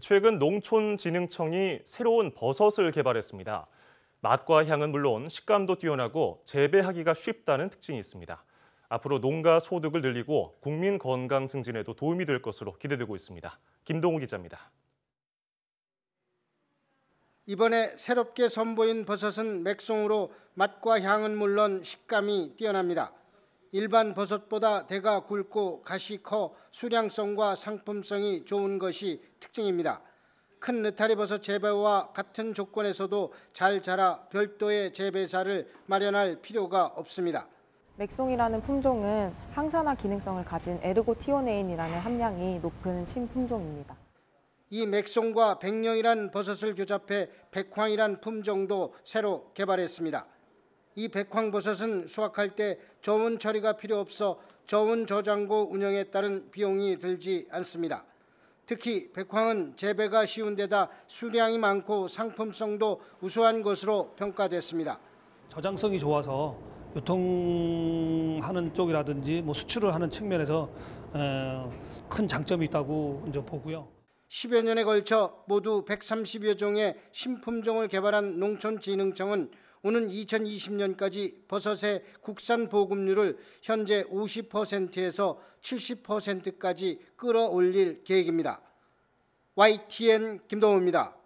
최근 농촌진흥청이 새로운 버섯을 개발했습니다. 맛과 향은 물론 식감도 뛰어나고 재배하기가 쉽다는 특징이 있습니다. 앞으로 농가 소득을 늘리고 국민 건강 증진에도 도움이 될 것으로 기대되고 있습니다. 김동우 기자입니다. 이번에 새롭게 선보인 버섯은 맥송으로 맛과 향은 물론 식감이 뛰어납니다. 일반 버섯보다 대가 굵고 가시 커 수량성과 상품성이 좋은 것이 특징입니다. 큰 느타리버섯 재배와 같은 조건에서도 잘 자라 별도의 재배사를 마련할 필요가 없습니다. 맥송이라는 품종은 항산화 기능성을 가진 에르고티오네인이라는 함량이 높은 신품종입니다. 이 맥송과 백령이란 버섯을 교잡해 백황이란 품종도 새로 개발했습니다. 이 백황버섯은 수확할 때 저온 처리가 필요 없어 저온 저장고 운영에 따른 비용이 들지 않습니다. 특히 백황은 재배가 쉬운 데다 수량이 많고 상품성도 우수한 것으로 평가됐습니다. 저장성이 좋아서 유통하는 쪽이라든지 뭐 수출을 하는 측면에서 큰 장점이 있다고 이제 보고요. 10여 년에 걸쳐 모두 130여 종의 신품종을 개발한 농촌진흥청은 오는 2020년까지 버섯의 국산 보급률을 현재 50%에서 70%까지 끌어올릴 계획입니다. YTN 김동호입니다.